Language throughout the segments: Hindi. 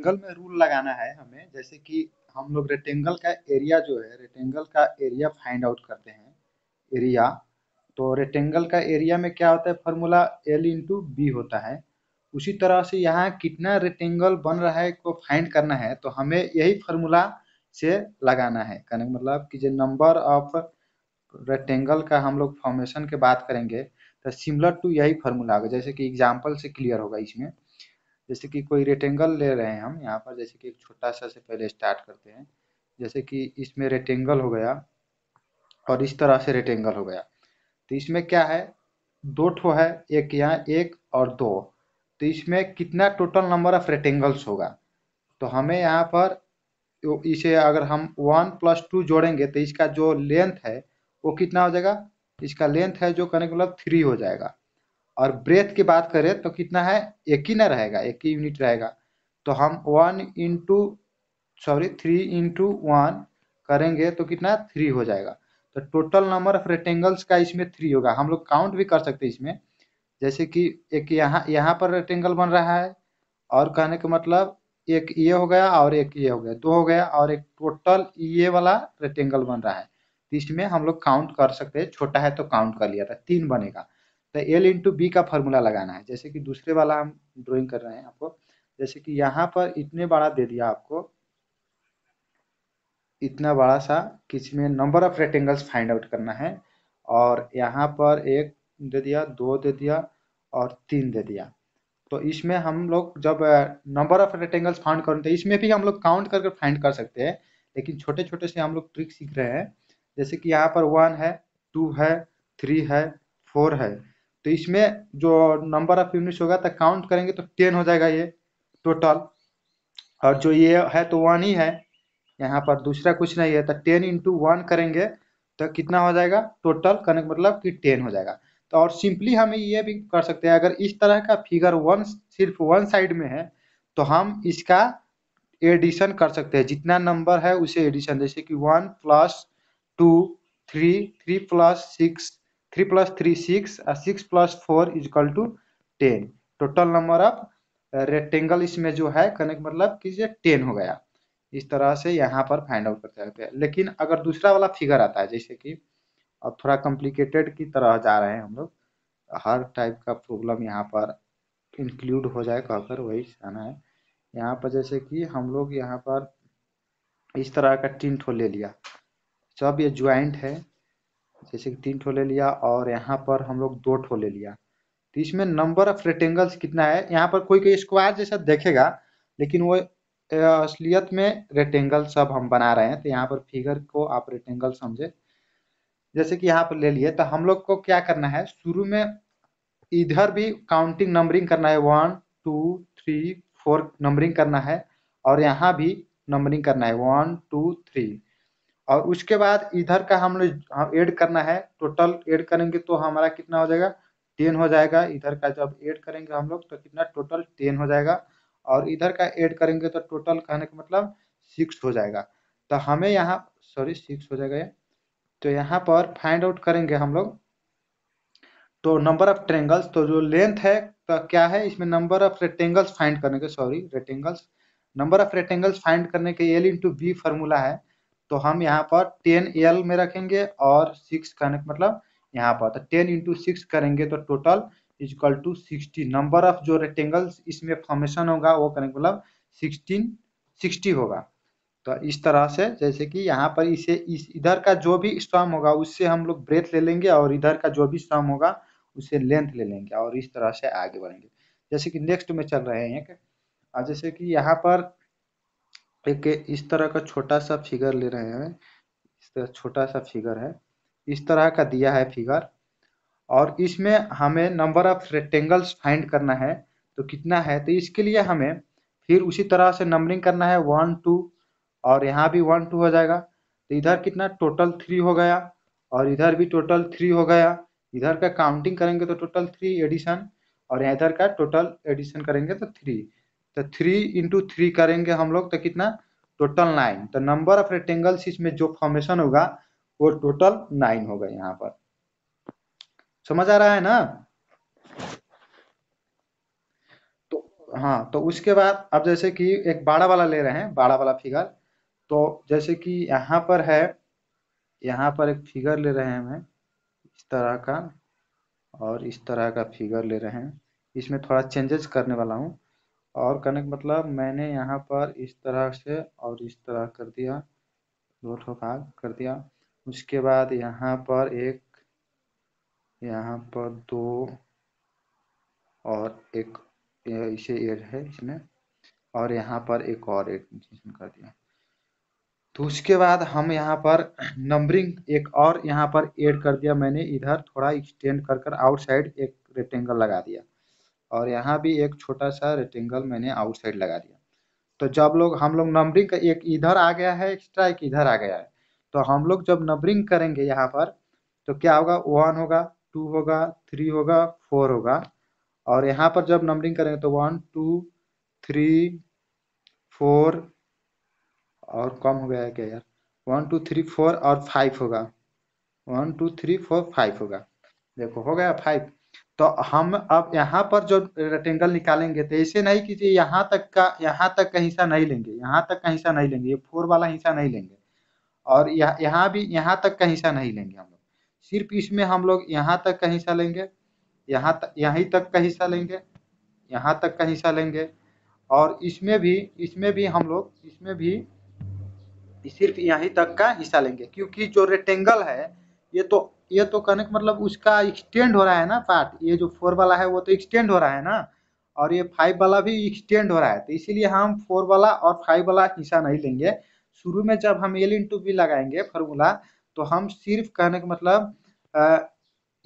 रेक्टेंगल में रूल लगाना है हमें जैसे कि हम लोग रेक्टेंगल का एरिया जो है रेक्टेंगल का एरिया फाइंड आउट करते हैं एरिया तो रेक्टेंगल का एरिया में क्या होता है फॉर्मूला एल इंटू बी होता है उसी तरह से यहाँ कितना रेक्टेंगल बन रहा है को फाइंड करना है तो हमें यही फार्मूला से लगाना है कहने मतलब कि जो नंबर ऑफ रेक्टेंगल का हम लोग फॉर्मेशन के बात करेंगे तो सिमिलर टू यही फार्मूला होगा जैसे कि एग्जाम्पल से क्लियर होगा इसमें जैसे कि कोई रेटेंगल ले रहे हैं हम यहाँ पर जैसे कि एक छोटा सा से पहले स्टार्ट करते हैं जैसे कि इसमें रेटेंगल हो गया और इस तरह से रेटेंगल हो गया तो इसमें क्या है दो ठो है एक यहाँ एक और दो तो इसमें कितना टोटल नंबर ऑफ रेटेंगल्स होगा तो हमें यहाँ पर इसे अगर हम वन प्लस टू जोड़ेंगे तो इसका जो लेंथ है वो कितना हो जाएगा इसका लेंथ है जो करने के मतलब थ्री हो जाएगा और ब्रेथ की बात करें तो कितना है एक ही ना रहेगा एक ही यूनिट रहेगा तो हम one into sorry three into one करेंगे तो कितना थ्री हो जाएगा तो टोटल नंबर ऑफ रेक्टेंगल्स का इसमें थ्री होगा हम लोग काउंट भी कर सकते हैं इसमें जैसे कि एक यहाँ यहाँ पर रेक्टेंगल बन रहा है और कहने का मतलब एक ये हो गया और एक ये हो गया दो हो गया और एक टोटल ये वाला रेक्टेंगल बन रहा है तो इसमें हम लोग काउंट कर सकते हैं छोटा है तो काउंट कर लिया था तीन बनेगा तो एल इंटू बी का फॉर्मूला लगाना है जैसे कि दूसरे वाला हम ड्राइंग कर रहे हैं आपको जैसे कि यहाँ पर इतने बड़ा दे दिया आपको इतना बड़ा सा कि इसमें number of rectangles find out करना है और यहाँ पर एक दे दिया दो दे दिया और तीन दे दिया तो इसमें हम लोग जब नंबर ऑफ रेक्टेंगल्स फाइंड करते हैं इसमें भी हम लोग काउंट करके फाइंड कर सकते हैं लेकिन छोटे छोटे से हम लोग ट्रिक सीख रहे हैं जैसे कि यहाँ पर वन है टू है थ्री है फोर है तो इसमें जो नंबर ऑफ यूनिट्स होगा तो काउंट करेंगे तो टेन हो जाएगा ये टोटल और जो ये है तो वन ही है यहाँ पर दूसरा कुछ नहीं है तो टेन इंटू वन करेंगे तो कितना हो जाएगा टोटल करने का मतलब कि टेन हो जाएगा तो और सिंपली हम ये भी कर सकते हैं अगर इस तरह का फिगर वन सिर्फ वन साइड में है तो हम इसका एडिशन कर सकते हैं जितना नंबर है उसे एडिशन जैसे कि one plus two three three plus six three plus three six और six plus four is equal to ten total number of rectangle इसमें जो है कनेक्ट मतलब कि ये टेन हो गया इस तरह से यहाँ पर फाइंड आउट करते रहते हैं लेकिन अगर दूसरा वाला फिगर आता है जैसे कि अब थोड़ा कॉम्प्लिकेटेड की तरह जा रहे हैं हम लोग हर टाइप का प्रॉब्लम यहाँ पर इंक्लूड हो जाए कहकर वही आना है यहाँ पर जैसे कि हम लोग यहाँ पर इस तरह का टिंट हो ले लिया सब ये ज्वाइंट है जैसे कि तीन ले लिया और यहाँ पर हम लोग दो ले लिया तो इसमें नंबर ऑफ रेक्टेंगल्स कितना है यहाँ पर कोई कोई स्क्वायर जैसा देखेगा लेकिन वो असलियत में रेक्टेंगल सब हम बना रहे हैं तो यहाँ पर फिगर को आप रेक्टेंगल समझे जैसे कि यहाँ पर ले लिए तो हम लोग को क्या करना है शुरू में इधर भी काउंटिंग नंबरिंग करना है one two three four numbering करना है और यहाँ भी नंबरिंग करना है वन टू थ्री और उसके बाद इधर का हम लोग एड करना है टोटल एड करेंगे तो हमारा कितना हो जाएगा टेन हो जाएगा इधर का जब एड करेंगे हम लोग तो कितना टोटल टेन हो जाएगा और इधर का एड करेंगे तो टोटल कहने का मतलब सिक्स हो जाएगा तो हमें यहाँ सॉरी सिक्स हो जाएगा तो यहाँ पर फाइंड आउट करेंगे हम लोग तो नंबर ऑफ ट्रेंगल्स तो जो लेंथ है तो क्या है इसमें नंबर ऑफ रेक्टेंगल्स फाइंड करने के sorry rectangles number of rectangles find करने के एल इंटू बी फार्मूला है तो हम यहाँ पर टेन एल में रखेंगे और सिक्स करने मतलब यहाँ पर तो टेन इंटू सिक्स करेंगे तो total is equal to sixty number of जो रेक्टेंगल्स इसमें फॉर्मेशन होगा वो करेंगे मतलब सिक्सटीन सिक्सटी होगा तो इस तरह से जैसे कि यहाँ पर इसे इस इधर का जो भी स्टॉम होगा उससे हम लोग ब्रेथ ले लेंगे और इधर का जो भी स्टॉम होगा उसे लेंथ ले लेंगे और इस तरह से आगे बढ़ेंगे जैसे कि नेक्स्ट में चल रहे हैं जैसे कि यहाँ पर एक इस तरह का छोटा सा फिगर ले रहे हैं इस तरह छोटा सा फिगर है इस तरह का दिया है फिगर और इसमें हमें नंबर ऑफ रेक्टेंगल्स फाइंड करना है तो कितना है तो इसके लिए हमें फिर उसी तरह से नंबरिंग करना है वन टू और यहाँ भी वन टू हो जाएगा तो इधर कितना टोटल थ्री हो गया और इधर भी टोटल थ्री हो गया इधर का काउंटिंग करेंगे तो टोटल थ्री एडिशन और इधर का टोटल एडिशन करेंगे तो थ्री तो थ्री इंटू थ्री करेंगे हम लोग तो कितना टोटल नाइन तो नंबर ऑफ रेक्टेंगल्स इसमें जो फॉर्मेशन होगा वो टोटल नाइन होगा यहाँ पर समझ आ रहा है ना तो हाँ तो उसके बाद अब जैसे कि एक बाड़ा वाला ले रहे हैं बाड़ा वाला फिगर तो जैसे कि यहाँ पर है यहाँ पर एक फिगर ले रहे हैं हमें इस तरह का और इस तरह का फिगर ले रहे हैं इसमें थोड़ा चेंजेस करने वाला हूँ और करने का मतलब मैंने यहाँ पर इस तरह से और इस तरह कर दिया दो ठो भाग कर दिया उसके बाद यहाँ पर एक यहाँ पर दो और एक इसे एड है इसमें और यहाँ पर एक और एड कर दिया तो उसके बाद हम यहाँ पर नंबरिंग एक और यहाँ पर ऐड कर दिया मैंने इधर थोड़ा एक्सटेंड कर कर आउटसाइड एक रेक्टेंगल लगा दिया और यहाँ भी एक छोटा सा रेक्टेंगल मैंने आउटसाइड लगा दिया तो जब लोग हम लोग नंबरिंग का एक इधर आ गया है एक्स्ट्रा एक इधर आ गया है तो हम लोग जब नंबरिंग करेंगे यहाँ पर तो क्या होगा वन होगा टू होगा थ्री होगा फोर होगा और यहाँ पर जब नंबरिंग करेंगे तो वन टू थ्री फोर और कम हो गया है क्या यार वन टू थ्री फोर और फाइव होगा one two three four five होगा देखो हो गया फाइव तो हम अब यहाँ पर जो रेक्टेंगल निकालेंगे तो ऐसे नहीं कीजिए यहाँ तक का यहाँ तक का हिस्सा नहीं लेंगे यहाँ तक का हिस्सा नहीं लेंगे ये फोर वाला हिस्सा नहीं लेंगे और यह यहाँ भी यहाँ तक का हिस्सा नहीं लेंगे हम लोग सिर्फ इसमें हम लोग यहाँ तक का हिस्सा लेंगे यहाँ तक यहीं तक का हिस्सा लेंगे यहाँ तक का हिस्सा लेंगे और इसमें भी इसमें भी हम लोग इसमें भी सिर्फ यहीं तक का हिस्सा लेंगे क्योंकि जो रेक्टेंगल है ये तो ये तो कनेक्ट मतलब उसका एक्सटेंड हो रहा है ना पार्ट ये जो फोर वाला है वो तो एक्सटेंड हो रहा है ना और ये फाइव वाला भी एक्सटेंड हो रहा है तो इसीलिए हम फोर वाला और फाइव वाला हिस्सा नहीं लेंगे शुरू में जब हम एल इन टू बी लगाएंगे फॉर्मूला तो हम सिर्फ कहने का मतलब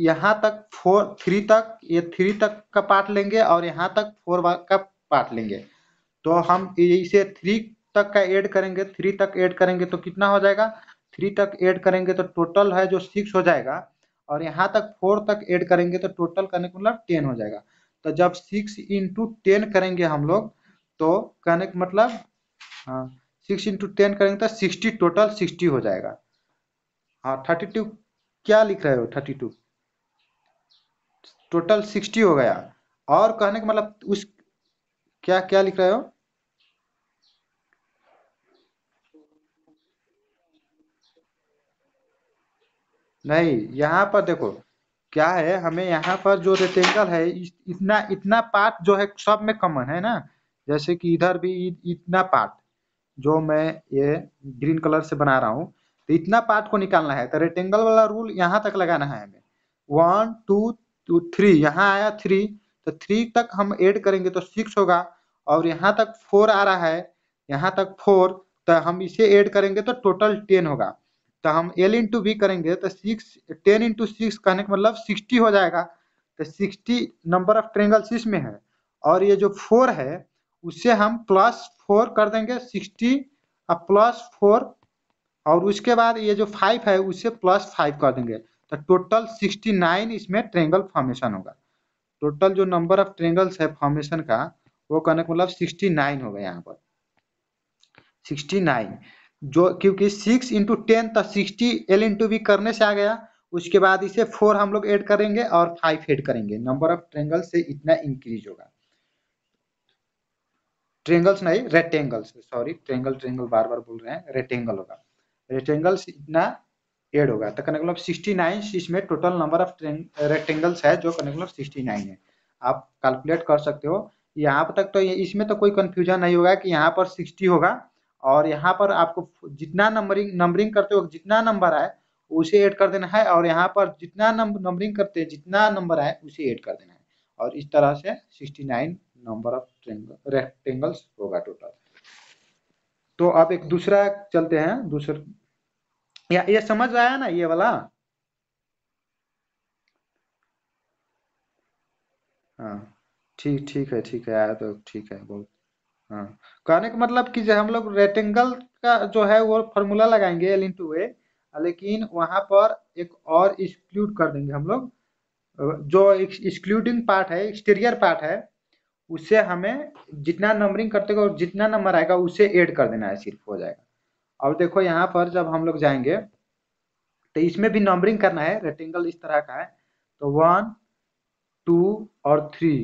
यहाँ तक फोर थ्री तक ये थ्री तक का पार्ट लेंगे और यहाँ तक फोर का पार्ट लेंगे तो हम इसे थ्री तक का ऐड करेंगे थ्री तक ऐड करेंगे तो कितना हो जाएगा थ्री तक ऐड करेंगे तो टोटल है जो सिक्स हो जाएगा और यहाँ तक फोर तक ऐड करेंगे तो टोटल करने का मतलब टेन हो जाएगा तो जब सिक्स इंटू टेन करेंगे हम लोग तो कहने का मतलब सिक्स इंटू टेन करेंगे तो सिक्सटी टोटल सिक्सटी हो जाएगा हाँ थर्टी टू क्या लिख रहे हो थर्टी टू टोटल सिक्सटी हो गया और कहने का मतलब उस क्या क्या लिख रहे हो नहीं यहाँ पर देखो क्या है हमें यहाँ पर जो रेक्टेंगल है इतना इतना पार्ट जो है सब में कॉमन है ना जैसे कि इधर भी इतना पार्ट जो मैं ये ग्रीन कलर से बना रहा हूँ तो इतना पार्ट को निकालना है तो रेक्टेंगल वाला रूल यहाँ तक लगाना है हमें वन टू थ्री यहाँ आया थ्री तो थ्री तक हम ऐड करेंगे तो सिक्स होगा और यहाँ तक फोर आ रहा है यहाँ तक फोर तो हम इसे ऐड करेंगे तो टोटल टेन होगा तो हम एल इंटू वी करेंगे तो सिक्स टेन इंटू सिक्स कहने का मतलब सिक्सटी हो जाएगा तो सिक्सटी नंबर ऑफ ट्रेंगल्स इसमें है और ये जो फोर है उससे हम प्लस फोर कर देंगे सिक्सटी और प्लस फोर और उसके बाद ये जो फाइव है उससे प्लस फाइव कर देंगे तो टोटल सिक्सटी नाइन इसमें ट्रेंगल फॉर्मेशन होगा टोटल जो नंबर ऑफ ट्रेंगल्स है फॉर्मेशन का वो कहने का मतलब सिक्सटी नाइन होगा यहाँ पर सिक्सटी नाइन जो क्योंकि सिक्स इंटू टेन तो सिक्सटी एल इंटू बी करने से आ गया उसके बाद इसे फोर हम लोग ऐड करेंगे और फाइव ऐड करेंगे नंबर ऑफ ट्रेंगल से इतना इंक्रीज होगा ट्रेंगल्स नहीं रेक्टेंगल्स सॉरी ट्रेंगल ट्रेंगल बार बार बोल रहे हैं रेक्टेंगल होगा रेक्टेंगल्स इतना एड होगा तो कनेक्ट ऑफ सिक्सटी नाइन इसमें टोटल नंबर ऑफ रेक्टेंगल्स है जो कनेक्ट ऑफ सिक्सटी नाइन है आप कैलकुलेट कर सकते हो यहाँ तक तो इसमें तो कोई कंफ्यूजन नहीं होगा कि यहाँ पर सिक्सटी होगा और यहाँ पर आपको जितना नंबरिंग नंबरिंग करते हो जितना नंबर आए उसे ऐड कर देना है और यहाँ पर जितना नंबरिंग करते हैं जितना नंबर आए उसे ऐड कर देना है और इस तरह से 69 नंबर ऑफ रेक्टेंगल्स होगा टोटल तो आप एक दूसरा चलते हैं दूसरा या ये समझ आया ना ये वाला हाँ ठीक ठीक है ठीक है आया तो ठीक है बहुत हाँ कहने का मतलब कि जो हम लोग रेक्टेंगल का जो है वो फॉर्मूला लगाएंगे एल इन टू ए लेकिन वहां पर एक और एक्सक्लूड कर देंगे हम लोग जो एक्सक्लूडिंग पार्ट है एक्सटीरियर पार्ट है उससे हमें जितना नंबरिंग करते और जितना नंबर आएगा उसे ऐड कर देना है सिर्फ हो जाएगा और देखो यहाँ पर जब हम लोग जाएंगे तो इसमें भी नंबरिंग करना है रेक्टेंगल इस तरह का है तो वन टू और थ्री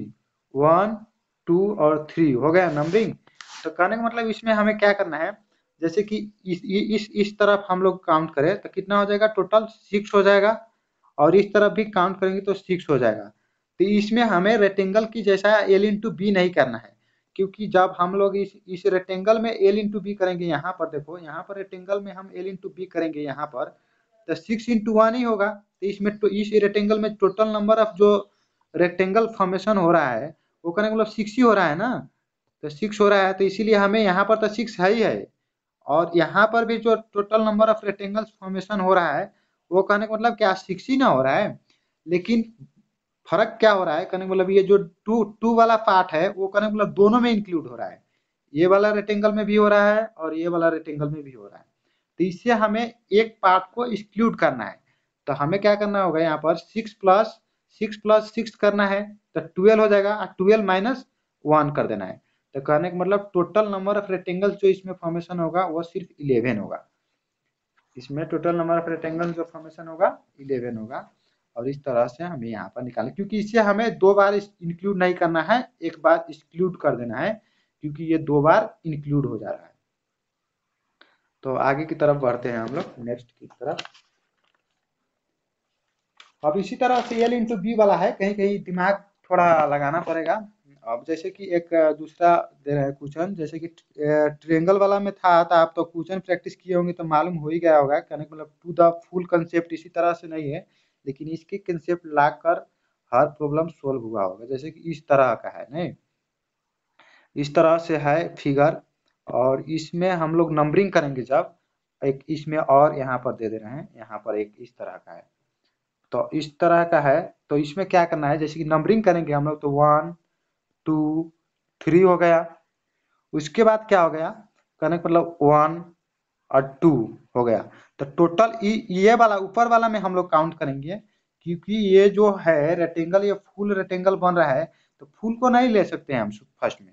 वन टू और थ्री हो गया नंबरिंग तो कहने का मतलब इसमें हमें क्या करना है जैसे कि इस इस इस तरफ हम लोग काउंट करें तो कितना हो जाएगा टोटल सिक्स हो जाएगा और इस तरफ भी काउंट करेंगे तो सिक्स हो जाएगा तो इसमें हमें रेक्टेंगल की जैसा एल इंटू बी नहीं करना है क्योंकि जब हम लोग इस इस रेक्टेंगल में एल इंटू बी करेंगे यहाँ पर देखो यहाँ पर रेक्टेंगल में हम एल इंटू बी करेंगे यहाँ पर तो सिक्स इंटू वन ही होगा तो इसमें तो इस रेक्टेंगल में टोटल नंबर ऑफ जो रेक्टेंगल फॉर्मेशन हो रहा है वो करने का मतलब सिक्स ही हो रहा है ना तो सिक्स हो रहा है तो इसीलिए हमें यहाँ पर तो सिक्स है ही है और यहाँ पर भी जो total number of rectangles formation हो रहा है वो कहने का मतलब क्या सिक्स ही ना हो रहा है लेकिन फर्क क्या हो रहा है कहने का मतलब ये जो टू टू वाला पार्ट है वो कहने का मतलब दोनों में इंक्लूड हो रहा है ये वाला रेक्टेंगल में भी हो रहा है और ये वाला रेक्टेंगल में भी हो रहा है तो इससे हमें एक पार्ट को एक्सक्लूड करना है तो हमें क्या करना होगा यहाँ पर six plus six plus six करना है तो ट्वेल्व हो जाएगा और ट्वेल्व माइनस वन कर देना है तो कहने का मतलब टोटल नंबर ऑफ रेक्टेंगल जो इसमें फॉर्मेशन होगा वो सिर्फ इलेवन होगा इसमें टोटल नंबर ऑफ रेक्टेंगल जो फॉर्मेशन होगा इलेवन होगा और इस तरह से हमें यहाँ पर निकाले क्योंकि इसे हमें दो बार इंक्लूड नहीं करना है एक बार एक्सक्लूड कर देना है क्योंकि ये दो बार इंक्लूड हो जा रहा है तो आगे की तरफ बढ़ते हैं हम लोग नेक्स्ट की तरफ अब इसी तरह से एल इंटू बी वाला है कहीं कहीं दिमाग थोड़ा लगाना पड़ेगा अब जैसे कि एक दूसरा दे रहा है क्वेश्चन जैसे कि ट्रेंगल वाला में था तो आप तो क्वेश्चन प्रैक्टिस किए होंगे तो मालूम हो ही गया होगा कहने का मतलब टू द फुल कंसेप्ट इसी तरह से नहीं है लेकिन इसके कंसेप्ट ला कर हर प्रॉब्लम सोल्व हुआ होगा जैसे कि इस तरह का है नहीं इस तरह से है फिगर और इसमें हम लोग नंबरिंग करेंगे जब एक इसमें और यहाँ पर दे दे रहे हैं यहाँ पर एक इस तरह का है तो इस तरह का है तो इसमें क्या करना है जैसे कि नंबरिंग करेंगे हम लोग तो वन टू थ्री हो गया उसके बाद क्या हो गया करने का मतलब वन और टू हो गया तो टोटल ये वाला ऊपर वाला में हम लोग काउंट करेंगे क्योंकि ये जो है रेक्टेंगल ये फुल रेक्टेंगल बन रहा है तो फुल को नहीं ले सकते हैं हम फर्स्ट में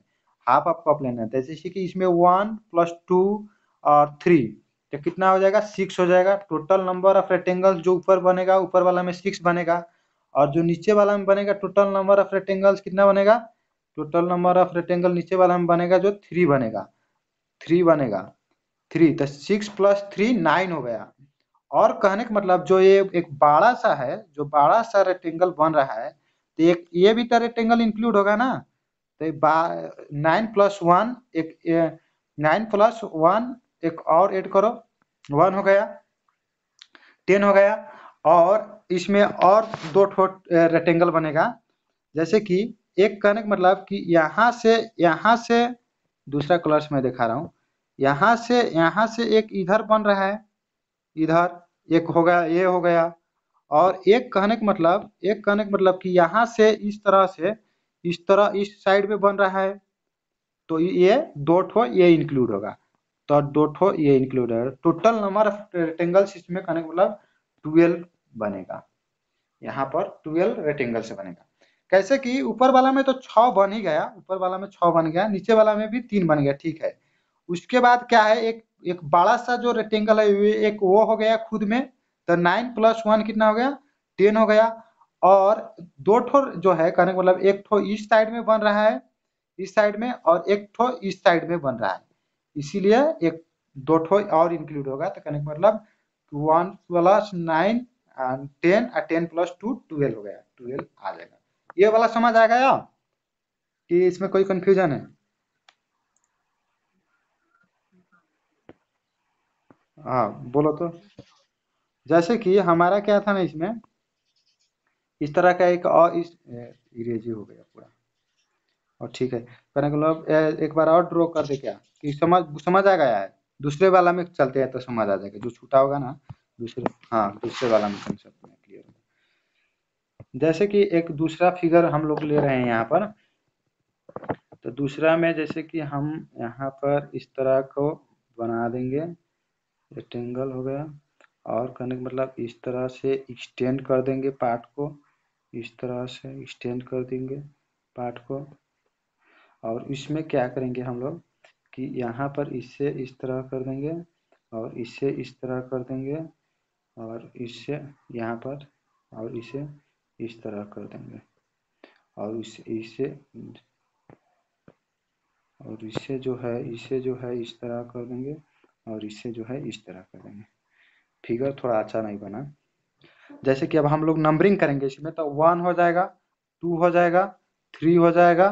हाफ आपको अप लेना है तो जैसे कि इसमें वन प्लस टू और थ्री तो कितना हो जाएगा सिक्स हो जाएगा टोटल नंबर ऑफ रेक्टेंगल जो ऊपर बनेगा ऊपर वाला में सिक्स बनेगा और जो नीचे वाला में बनेगा टोटल नंबर ऑफ रेक्टेंगल्स कितना बनेगा टोटल नंबर ऑफ रेक्टेंगल नीचे वाला में बनेगा जो थ्री बनेगा थ्री बनेगा थ्री तो सिक्स प्लस थ्री नाइन हो गया और कहने का मतलब जो ये एक बड़ा सा है जो बड़ा सा रेक्टेंगल बन रहा है तो एक ये भी तो रेक्टेंगल इंक्लूड होगा ना तो नाइन प्लस वन एक नाइन प्लस वन एक और ऐड करो वन हो गया टेन हो गया और इसमें और दो ठो रेक्टेंगल बनेगा जैसे कि एक कहने का मतलब कि यहाँ से यहाँ से दूसरा कलर्स में दिखा रहा हूँ यहाँ से यहाँ से एक इधर बन रहा है इधर एक हो गया ये हो गया और एक कहने का मतलब एक कहने का मतलब कि यहाँ से इस तरह से इस तरह इस साइड में बन रहा है तो ये दो ठो ये इंक्लूड होगा तो दो ठो ये इंक्लूड है टोटल नंबर ऑफ रेक्टेंगल्स इसमें करने का मतलब ट्वेल्व बनेगा यहाँ पर ट्वेल्व रेक्टेंगल से बनेगा कैसे कि ऊपर वाला में तो छ बन ही गया ऊपर वाला में छ बन गया नीचे वाला में भी तीन बन गया ठीक है उसके बाद क्या है एक एक बड़ा सा जो रेक्टेंगल है एक वो हो गया खुद में तो नाइन प्लस वन कितना हो गया टेन हो गया और दो ठो जो है कहने का मतलब एक ठो इस साइड में बन रहा है इस साइड में और एक ठो इस साइड में बन रहा है इसीलिए एक दो ठो और इंक्लूड होगा तो कहने का मतलब one plus nine and ten और टेन प्लस टू ट्वेल्व हो गया ट्वेल्व आ जाएगा ये वाला समझ आ गया कि इसमें कोई कंफ्यूजन है हाँ बोलो तो जैसे कि हमारा क्या था ना इसमें इस तरह का एक और इस इरेजी हो गया पूरा और ठीक है कहने का मतलब एक बार और ड्रॉ कर दे क्या कि समझ समझ आ गया है दूसरे वाला में चलते हैं तो समझ आ जाएगा जो छूटा होगा ना दूसरे हाँ दूसरे वाला में कंसेप्ट में क्लियर होगा जैसे कि एक दूसरा फिगर हम लोग ले रहे हैं यहाँ पर तो दूसरा में जैसे कि हम यहाँ पर इस तरह को बना देंगे रेक्टेंगल हो गया और कहने का मतलब इस तरह से एक्सटेंड कर देंगे पार्ट को इस तरह से एक्सटेंड कर देंगे पार्ट को और इसमें क्या करेंगे हम लोग कि यहाँ पर इससे इस तरह कर देंगे और इससे इस तरह कर देंगे और इससे यहाँ पर और इसे इस तरह कर देंगे और इस इससे और इससे जो है इसे जो है इस तरह कर देंगे और इससे जो है इस तरह कर देंगे फिगर थोड़ा अच्छा नहीं बना जैसे कि अब हम लोग नंबरिंग करेंगे इसमें तो वन हो जाएगा टू हो जाएगा थ्री हो जाएगा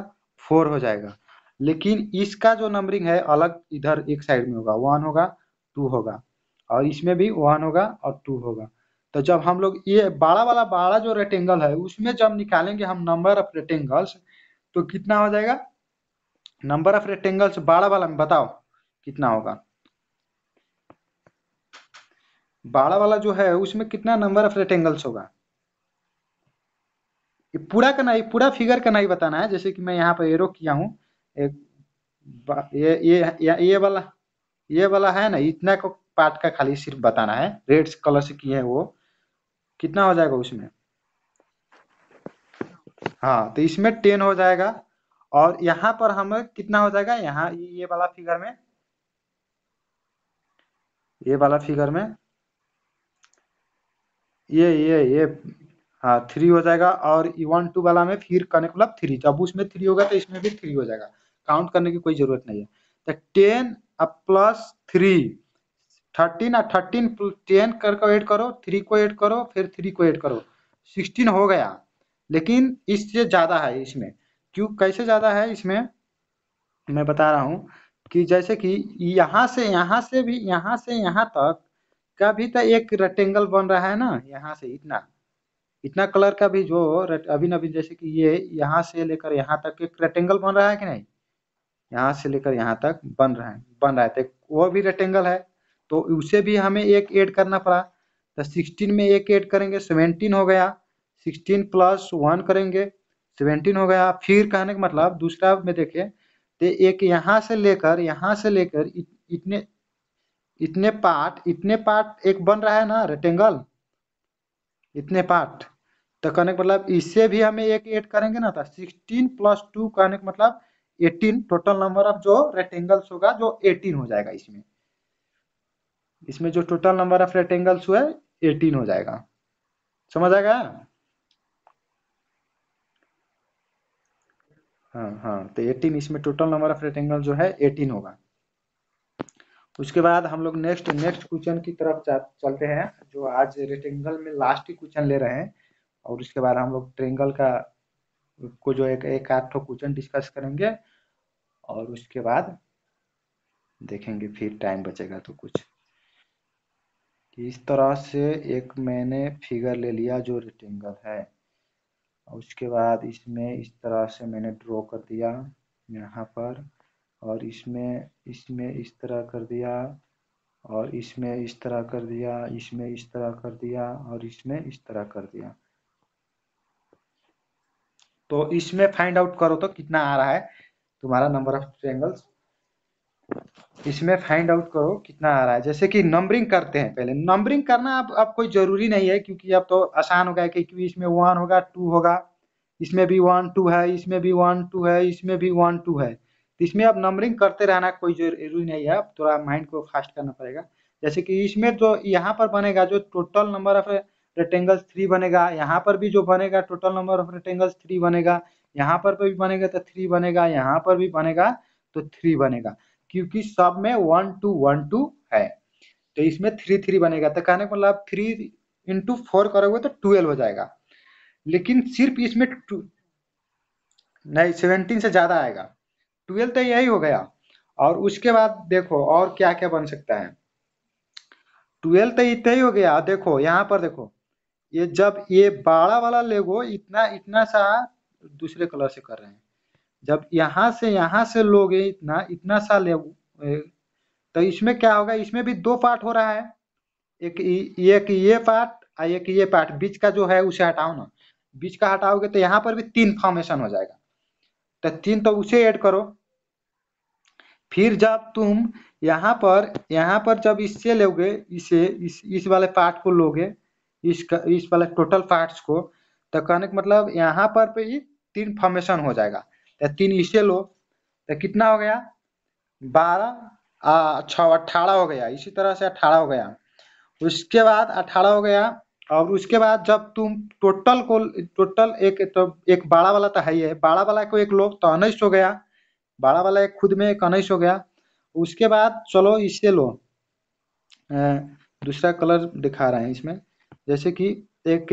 फोर हो जाएगा लेकिन इसका जो नंबरिंग है अलग इधर एक साइड में होगा वन होगा टू होगा और इसमें भी वन होगा और टू होगा तो जब हम लोग ये बड़ा वाला बड़ा जो रेटेंगल है उसमें जब निकालेंगे हम नंबर ऑफ रेटेंगल्स तो कितना हो जाएगा नंबर ऑफ रेटेंगल्स बड़ा वाला में बताओ कितना होगा बड़ा वाला जो है उसमें कितना नंबर ऑफ रेटेंगल्स होगा ये पूरा का नहीं पूरा फिगर का नहीं बताना है जैसे कि मैं यहाँ पर एरो किया हूँ ये ये ये वाला ये वाला है ना इतना को पार्ट का खाली सिर्फ बताना है रेड कलर से किए हैं वो कितना हो जाएगा उसमें हाँ तो इसमें टेन हो जाएगा और यहाँ पर हम कितना हो जाएगा यहाँ ये वाला फिगर में ये वाला फिगर में ये ये ये हाँ थ्री हो जाएगा और वन e टू वाला में फिर कनेक्ट मतलब थ्री जब तो उसमें थ्री होगा तो इसमें भी थ्री हो जाएगा काउंट करने की कोई जरूरत नहीं है तो टेन प्लस थ्री थर्टीन और थर्टीन टेन करके ऐड करो थ्री को ऐड करो फिर थ्री को ऐड करो सिक्सटीन हो गया लेकिन इससे ज़्यादा है इसमें क्यों कैसे ज़्यादा है इसमें मैं बता रहा हूँ कि जैसे कि यहाँ से यहाँ से भी यहाँ से यहाँ तक का भी तो एक रेक्टेंगल बन रहा है ना यहाँ से इतना इतना कलर का भी जो अभी नवीन जैसे कि ये यहाँ से लेकर यहाँ तक एक रेक्टेंगल बन रहा है कि नहीं यहाँ से लेकर यहाँ तक बन रहा है बन रहा है तो वो भी रेक्टेंगल है तो उसे भी हमें एक ऐड करना पड़ा तो सिक्सटीन में एक ऐड करेंगे सेवेंटीन हो गया सिक्सटीन प्लस वन करेंगे सेवेंटीन हो गया फिर कहने का मतलब दूसरा में देखें तो एक यहाँ से लेकर यहाँ से लेकर इतने इतने पार्ट इतने पार्ट एक बन रहा है ना रेक्टेंगल इतने पार्ट तो कहने का मतलब इससे भी हमें एक ऐड करेंगे ना तो सिक्सटीन प्लस टू कहने का मतलब एटीन टोटल नंबर ऑफ जो रेक्टेंगल्स होगा जो एटीन हो जाएगा इसमें इसमें जो टोटल नंबर ऑफ रेक्टेंगल्स हुए एटीन हो जाएगा समझ आएगा हाँ हाँ तो एटीन इसमें टोटल नंबर ऑफ रेक्टेंगल जो है एटीन होगा उसके बाद हम लोग नेक्स्ट नेक्स्ट क्वेश्चन की तरफ चलते हैं जो आज रेक्टेंगल में लास्ट ही क्वेश्चन ले रहे हैं और उसके बाद हम लोग ट्रेंगल का को जो एक एक आठ क्वेश्चन डिस्कस करेंगे और उसके बाद देखेंगे फिर टाइम बचेगा तो कुछ इस तरह से एक मैंने फिगर ले लिया जो रेक्टेंगल है उसके बाद इसमें इस तरह से मैंने ड्रॉ कर दिया यहाँ पर और इसमें इसमें इस तरह कर दिया और इसमें इस तरह कर दिया इसमें इस तरह कर दिया और इसमें इस तरह कर दिया तो इसमें फाइंड आउट करो तो कितना आ रहा है तुम्हारा नंबर ऑफ ट्रेंगल्स इसमें फाइंड आउट करो कितना आ रहा है जैसे कि नंबरिंग करते हैं पहले नंबरिंग करना अब अब कोई जरूरी नहीं है क्योंकि अब तो आसान हो गया है क्योंकि इसमें वन होगा टू होगा इसमें भी वन टू है इसमें भी वन टू है इसमें भी वन टू है इसमें आप नंबरिंग करते रहना कोई जरूरी नहीं है थोड़ा माइंड को फास्ट करना पड़ेगा जैसे कि इसमें जो तो यहाँ पर बनेगा जो total number of rectangles three बनेगा यहाँ पर भी जो बनेगा total number of rectangles three बनेगा यहाँ पर भी बनेगा तो थ्री बनेगा यहाँ पर भी बनेगा तो थ्री बनेगा क्योंकि सब में वन टू वन टू है तो इसमें थ्री थ्री बनेगा तो कहने का मतलब थ्री इंटू फोर करोगे तो ट्वेल्व हो जाएगा लेकिन सिर्फ इसमें नहीं सेवनटीन से ज़्यादा आएगा ट्वेल्थ तो यही हो गया और उसके बाद देखो और क्या क्या बन सकता है ट्वेल्थ तो इतना ही हो गया देखो यहाँ पर देखो ये जब ये बड़ा वाला लेगो इतना इतना सा दूसरे कलर से कर रहे हैं जब यहाँ से यहाँ से लोगे इतना इतना सा ले तो इसमें क्या होगा इसमें भी दो पार्ट हो रहा है एक एक ये पार्ट और एक ये पार्ट बीच का जो है उसे हटाओ ना बीच का हटाओगे तो यहाँ पर भी तीन फॉर्मेशन हो जाएगा तो तीन तो उसे ऐड करो फिर जब तुम यहाँ पर यहाँ पर जब इससे लोगे इसे इस इस वाले पार्ट को लोगे इसका इस वाले टोटल पार्ट्स को तो कहने का मतलब यहाँ पर पे ही तीन फॉर्मेशन हो जाएगा तो तीन इसे लो तो कितना हो गया बारह छ अठारह हो गया इसी तरह से अठारह हो गया उसके बाद अट्ठारह हो गया और उसके बाद जब तुम टोटल को टोटल एक तो एक बड़ा वाला तो है ही है बड़ा वाला को एक लो तो उन्नीस हो गया बड़ा वाला एक खुद में कनिश हो गया उसके बाद चलो इसे लो दूसरा कलर दिखा रहे हैं इसमें जैसे कि एक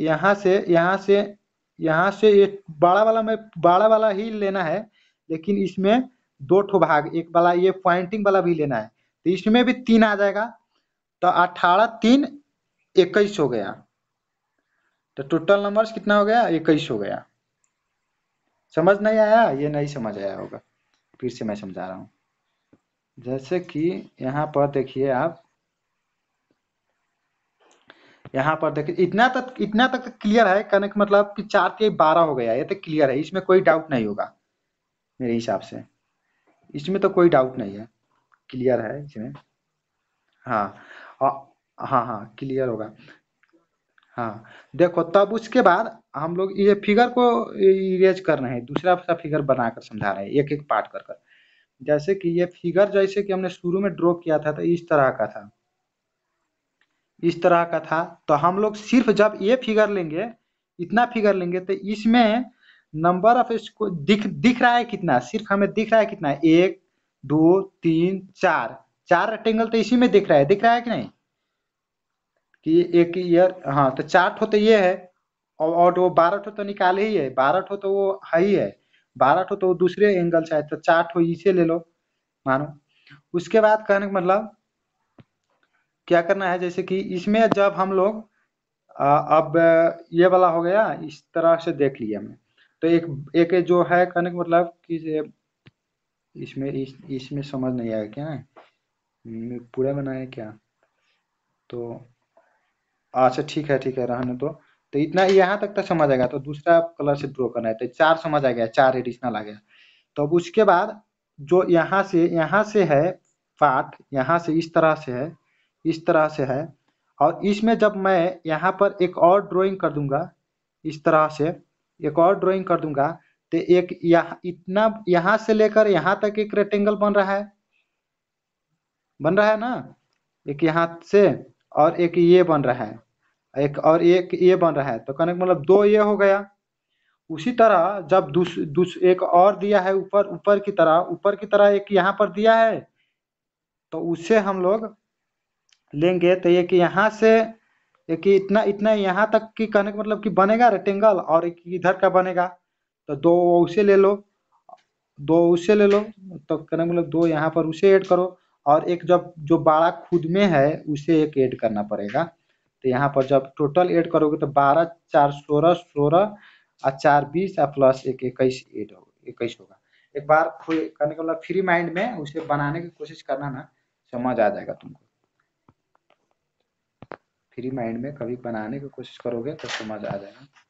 यहाँ से यहाँ से यहाँ से ये बड़ा वाला में बड़ा वाला ही लेना है लेकिन इसमें दो ठो भाग एक वाला ये पॉइंटिंग वाला भी लेना है तो इसमें भी तीन आ जाएगा तो अठारह तीन इक्कीस हो गया तो टोटल नंबर्स कितना हो गया इक्कीस हो गया समझ नहीं आया ये नहीं समझ आया होगा फिर से मैं समझा रहा हूँ जैसे कि यहाँ पर देखिए आप यहाँ पर देखिए इतना तक इतना तक क्लियर है कहने का मतलब कि चार के बारह हो गया ये तो क्लियर है इसमें कोई डाउट नहीं होगा मेरे हिसाब से इसमें तो कोई डाउट नहीं है क्लियर है इसमें हाँ हाँ हाँ क्लियर होगा हाँ देखो तब उसके बाद हम लोग ये फिगर को इरेज कर रहे हैं दूसरा सा फिगर बनाकर समझा रहे हैं एक एक पार्ट कर कर जैसे कि ये फिगर जैसे कि हमने शुरू में ड्रॉ किया था तो इस तरह का था इस तरह का था तो हम लोग सिर्फ जब ये फिगर लेंगे इतना फिगर लेंगे तो इसमें नंबर ऑफ इसको दिख दिख रहा है कितना सिर्फ हमें दिख रहा है कितना एक दो तीन चार चार रेक्टेंगल तो इसी में दिख रहा है दिख रहा है कि नहीं कि एक ईयर हाँ तो चार्ट होते तो ये है और तो वो बारह ठो तो निकाले ही है बारह ठो तो वो है ही है बारह ठो तो दूसरे एंगल से है तो चार ठो इसे ले लो मानो उसके बाद कहने का मतलब क्या करना है जैसे कि इसमें जब हम लोग अब ये वाला हो गया इस तरह से देख लिया हमने तो एक एक जो है कहने का मतलब कि इसमें इस इसमें समझ नहीं आया क्या है हम्म, पूरा बनाया क्या तो अच्छा ठीक है ठीक है रहने तो तो इतना यहाँ तक तो समझ आएगा तो दूसरा कलर से ड्रॉ करना है तो चार समझ आ गया चार एडिशनल आ गया तो अब उसके बाद जो यहाँ से यहाँ से है पार्ट यहाँ से इस तरह से है इस तरह से है और इसमें जब मैं यहाँ पर एक और ड्राइंग कर दूंगा इस तरह से एक और ड्राइंग कर दूंगा तो एक यहाँ इतना यहाँ से लेकर यहाँ तक एक रेक्टेंगल बन रहा है बन रहा है ना एक यहाँ से और एक ये बन रहा है एक और एक ये बन रहा है तो कनेक्ट मतलब दो ये हो गया उसी तरह जब दूस, दूस एक और दिया है ऊपर ऊपर की तरह ऊपर की तरह एक यहाँ पर दिया है तो उससे हम लोग लेंगे तो एक यहाँ से एक इतना इतना यहाँ तक की कनेक्ट मतलब कि बनेगा रेक्टेंगल और एक इधर का बनेगा तो दो उसे ले लो दो उसे ले लो तो कनेक्ट मतलब दो यहाँ पर उसे ऐड करो और एक जब जो बाड़ा खुद में है उसे एक ऐड करना पड़ेगा तो यहाँ पर जब टोटल ऐड करोगे तो बारह चार सोलह सोलह और चार बीस और प्लस एक इक्कीस एड हो इक्कीस होगा एक बार करने के मतलब फ्री माइंड में उसे बनाने की कोशिश करना ना समझ आ जाएगा तुमको फ्री माइंड में कभी बनाने की कोशिश करोगे तो समझ आ जाएगा